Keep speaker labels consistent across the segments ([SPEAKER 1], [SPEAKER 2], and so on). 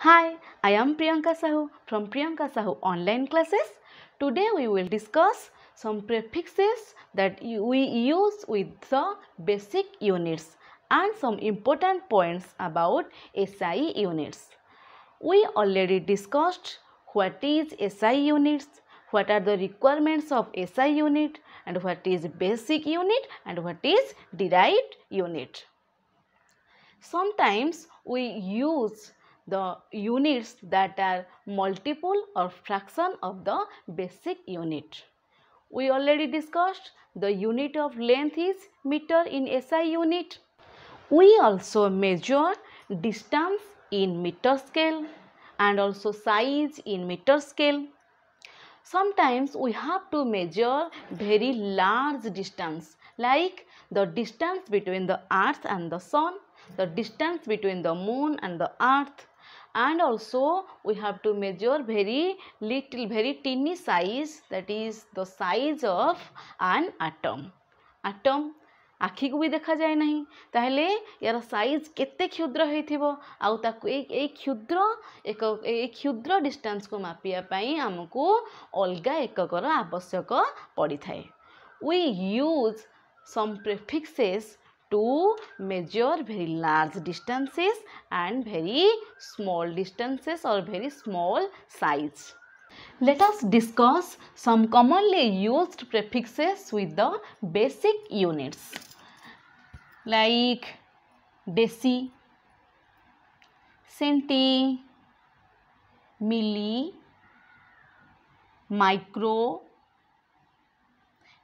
[SPEAKER 1] Hi, I am Priyanka Sahu from Priyanka Sahu Online Classes. Today we will discuss some prefixes that we use with the basic units and some important points about SI units. We already discussed what is SI units, what are the requirements of SI unit and what is basic unit and what is derived unit. Sometimes we use the units that are multiple or fraction of the basic unit. We already discussed the unit of length is meter in SI unit. We also measure distance in meter scale and also size in meter scale. Sometimes we have to measure very large distance like the distance between the earth and the sun, the distance between the moon and the earth, and also we have to measure very little very tiny size that is the size of an atom atom ଆଖିକୁ ବି ଦେଖାଯାଏ ନାହିଁ ତାହେଲେ ଏହାର size କେତେ କ୍ଷୁଦ୍ର ହେଇଥିବ ଆଉ ତାକୁ ଏଇ କ୍ଷୁଦ୍ର ଏକ ଏଇ କ୍ଷୁଦ୍ର ଡିଷ୍ଟାନ୍ସକୁ ମାପିବା ପାଇଁ ଆମକୁ ଅଲଗା ଏକକର ଆବଶ୍ୟକ ପଡ଼ିଥାଏ we use some prefixes to measure very large distances and very small distances or very small size. Let us discuss some commonly used prefixes with the basic units like deci, centi, milli, micro,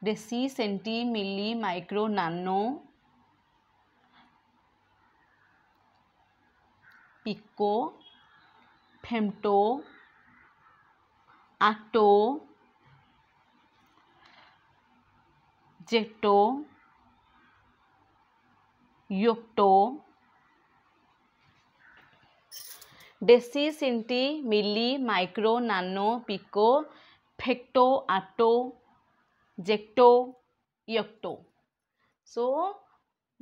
[SPEAKER 1] deci, centi, milli, micro, nano, pico femto atto zepto yocto deci centi milli micro nano pico femto atto zepto yocto so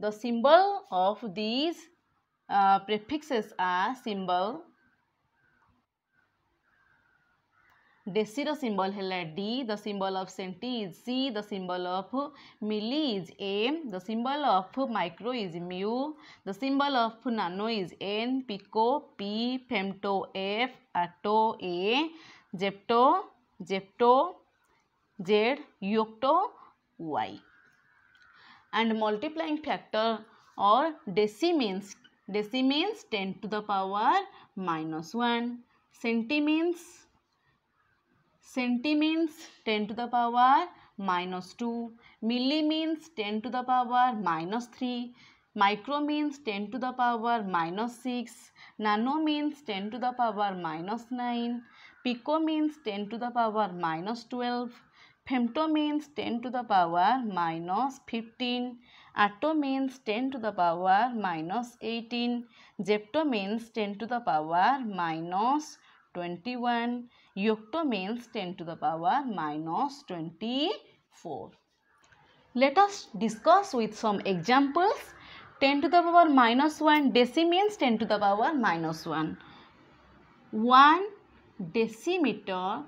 [SPEAKER 1] the symbol of this Uh, prefixes are symbol deciର symbol ହେଲା D the symbol of centi is C the symbol of milli is M the symbol of micro is mu the symbol of nano is N pico P femto F atto A jepto jepto Z yocto Y and multiplying factor or deci means Deci means 10 to the power minus 1. Centi means, centi means 10 to the power minus 2. Milli means 10 to the power minus 3. Micro means 10 to the power minus 6. Nano means 10 to the power minus 9. Pico means 10 to the power minus 12. Femto means 10 to the power minus 15. Atto means ten to the power minus eighteen zepto means ten to the power minus twenty one yocto means ten to the power minus twenty four let us discuss with some examples ten to the power minus one deci means ten to the power minus one one decimeter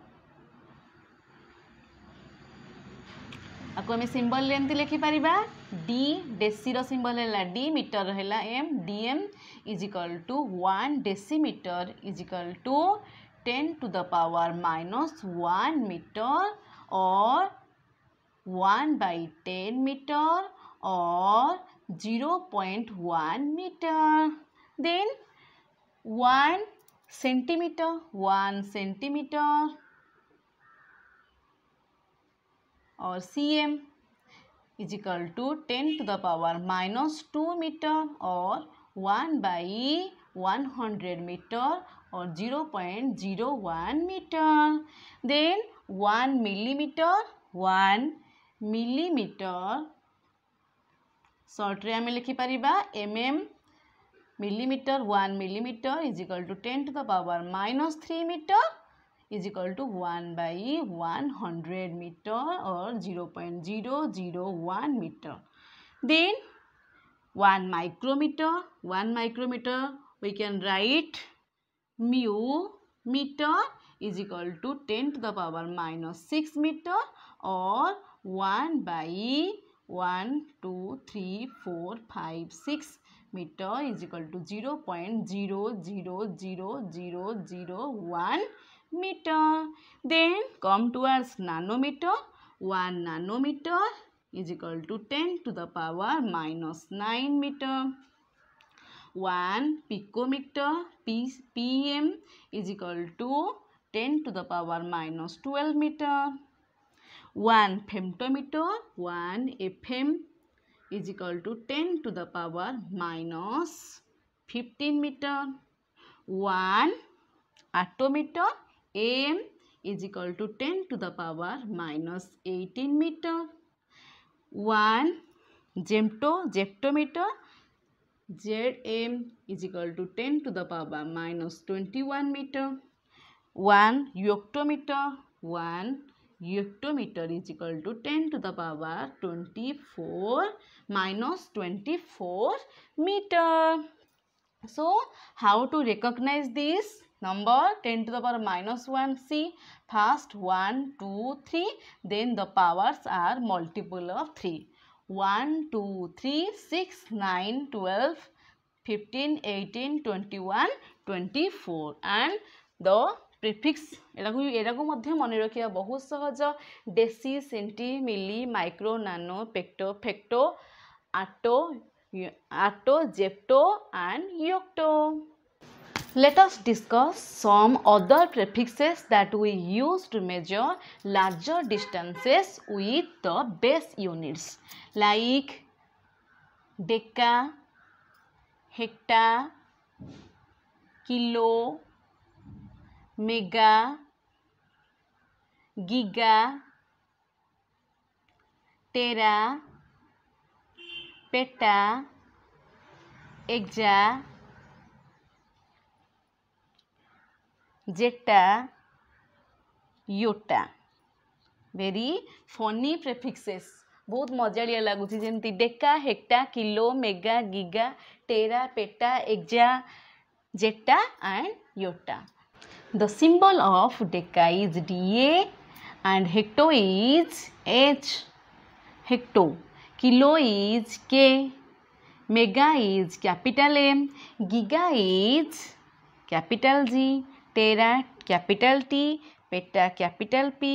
[SPEAKER 1] आपको symbol length लिखिपरिया D ডেসির symbol হল D meter হল M DM equal to one decimeter is equal two ten to the power minus one meter और one by ten meter और zero point one meter then one centimeter one centimeter और C M equal to ten to the power minus two meter और one by one hundred meter और zero point zero one meter then one millimeter one millimeter सर्ट्रे आम लिखिपर M M millimeter one millimeter equal to ten to the power minus three meter is equal to 1 by 100 meter or 0.001 meter. Then 1 micrometer, 1 micrometer we can write mu meter is equal to 10 to the power minus 6 meter or 1 by 1, 2, 3, 4, 5, 6 meter is equal to 0 0.00001 meter. Then come towards nanometer. 1 nanometer is equal to 10 to the power minus 9 meter. 1 picometer PM is equal to 10 to the power minus 12 meter. 1 femtometer 1 FM is equal to 10 to the power minus 15 meter. 1 atometer m is equal to 10 to the power minus 18 meter 1 jemto jeptometer zm is equal to 10 to the power minus 21 meter 1 yoctometer 1 yoctometer is equal to 10 to the power 24 minus 24 meter so how to recognize this number 10 to the power minus 1 c first 1 2 3 then the powers are multiple of 3 1 2 3 6 9 12 15 18 21 24 and the prefix ଏଟାକୁ ଏଟାକୁ ମଧ୍ୟ ମନେ ରଖିବା ବହୁତ ସହଜ deci centi milli micro nano pico femto atto atto zepto and yocto Let us discuss some other prefixes that we use to measure larger distances with the base units like deca, hecta, kilo, mega, giga, tera, peta, exa, zetta yotta very funny prefixes ବହୁତ ମଜାଳିଆ ଲାଗୁଛି ଯେମିତି deca hecto kilo mega giga tera peta exa zetta and yotta the symbol of deca is DA and hecto is H hecto kilo is K mega is capital M, giga is capital G, tera capital T peta capital P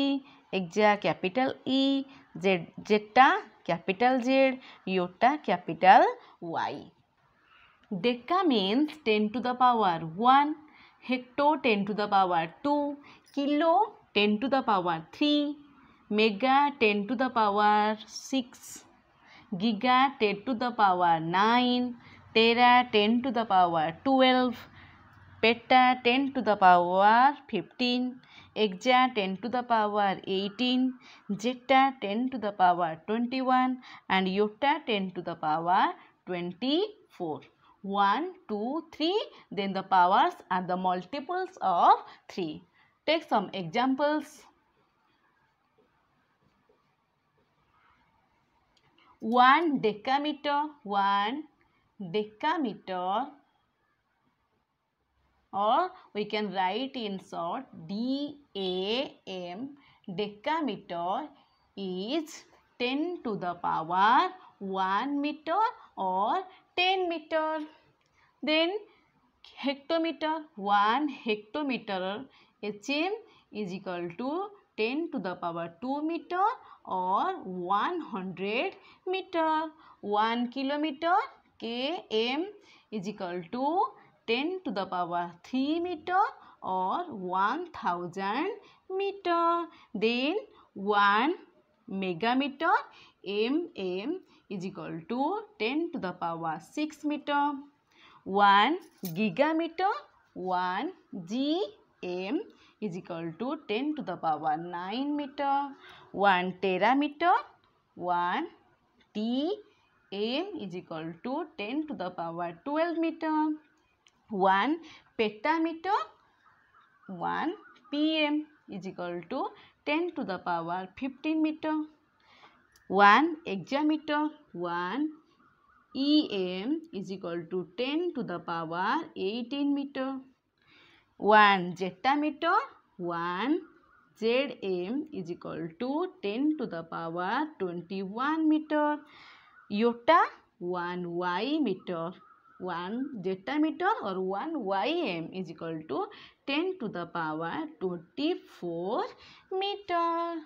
[SPEAKER 1] exa capital E Z zetta capital Z yotta capital Y deca means ten to the power one hecto ten to the power two kilo ten to the power three mega ten to the power six giga ten to the power nine tera ten to the power twelve Beta 10 to the power 15, Exia 10 to the power 18, Zeta 10 to the power 21 and Iota 10 to the power 24. 1, 2, 3 then the powers are the multiples of 3. Take some examples. 1 decameter, 1 decameter or we can write in short DAM decameter is 10 to the power 1 meter or 10 meter. Then hectometer 1 hectometer HM is equal to 10 to the power 2 meter or 100 meter. 1 kilometer KM is equal to 10 to the power 3 meter or 1000 meter. Then 1 megameter mm is equal to 10 to the power 6 meter. 1 gigameter 1 gm is equal to 10 to the power 9 meter. 1 terameter 1 tm is equal to 10 to the power 12 meter. 1 petameter 1 pm is equal to 10 to the power 15 meter 1 hexameter 1 em is equal to 10 to the power 18 meter 1 zetameter 1 zm is equal to 10 to the power 21 meter iota 1 y meter one zetta meter और one Y M is equal to ten to the power twenty four meter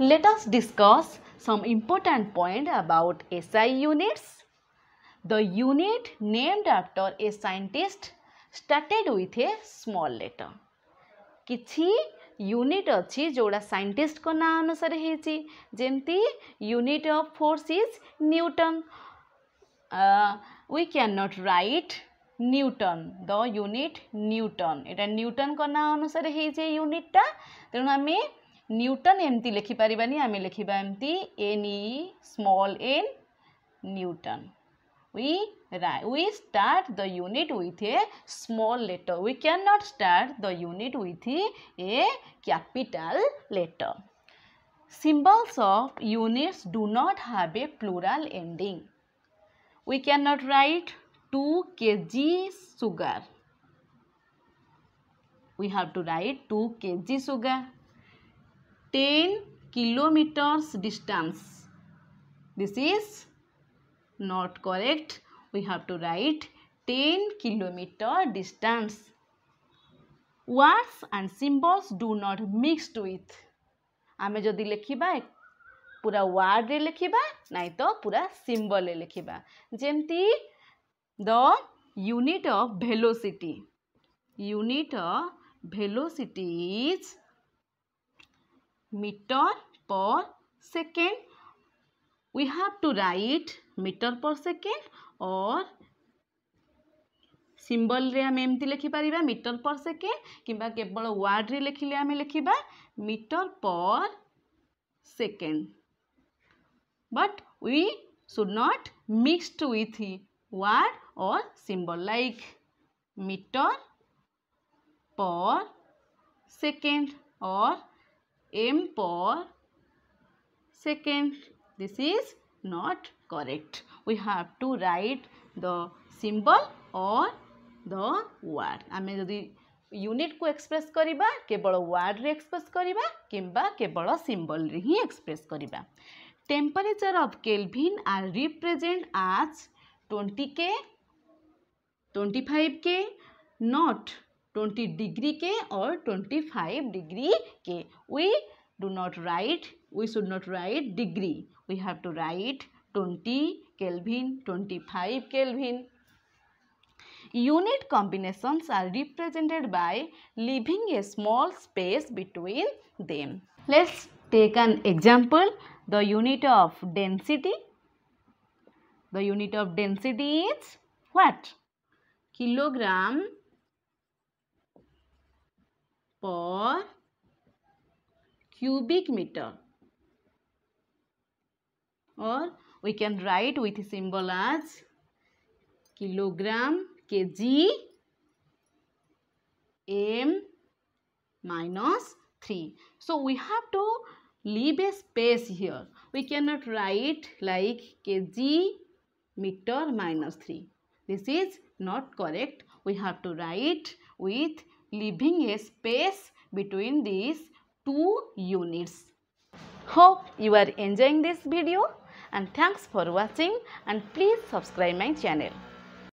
[SPEAKER 1] let's discuss some important point about S I units the unit named after a scientist started with a small letter कि unit अच्छी जोड़ा scientist को ना अनुसार होती unit of force is newton we can not write newton the unit newton এটা নিউটনଙ୍କ ନାଁ ଅନୁସାରେ ହେଇଛି ଏ ୟୁନିଟ୍ଟା ତେଣୁ ଆମେ নিউটন ଏମିତି ଲେଖିପାରିବାନି ଆମେ ଲେଖିବା ଏମିତି N E small N newton we we start the unit with a small letter we cannot start the unit with a capital letter symbols of units do not have a plural ending we cannot write 2 kg sugar we have to write 2 kg sugar 10 kilometers distance this is not correct we have to write 10 kilometer distance words and symbols do not mixed with ଆମେ ଯଦି ଲେଖିବା ପୁରା ୱାର୍ଡ଼ରେ ଲେଖିବା ନାଇଁ ତ ପୁରା ସିମ୍ବଲରେ ଲେଖିବା ଯେମିତି the unit of velocity unit of velocity is meter per second we have to write meter per second or symbol ଆମେ ଏମିତି ଲେଖିପାରିବା লেখিপারা ପର୍ ସେକେଣ୍ଡ କିମ୍ବା କେବଳ ୱାର୍ଡ଼ରେ ଲେଖିଲେ ଆମେ ଲେଖିବା আমি per second but we should not mixed with word or symbol like meter per second or m per second this is not correct we have to write the symbol or the word I ଆମେ ଯଦି ୟୁନିଟ୍କୁ express କରିବା କେବଳ ୱାର୍ଡ଼ରେ express କରିବା କିମ୍ବା କେବଳ ସିମ୍ବଲରେ ହିଁ express କରିବା temperature of Kelvin are represented as 20 K, 25 K, not 20 degree K or 25 degree K. We do not write, we should not write degree. We have to write 20 Kelvin, 25 Kelvin. Unit combinations are represented by leaving a small space between them. Let's take an example the unit of density the unit of density is what kilogram per cubic meter or we can write with symbol as kilogram kg m minus 3 so we have to leave a space here we cannot write like kg meter minus 3 this is not correct we have to write with leaving a space between these two units hope you are enjoying this video and thanks for watching and please subscribe my channel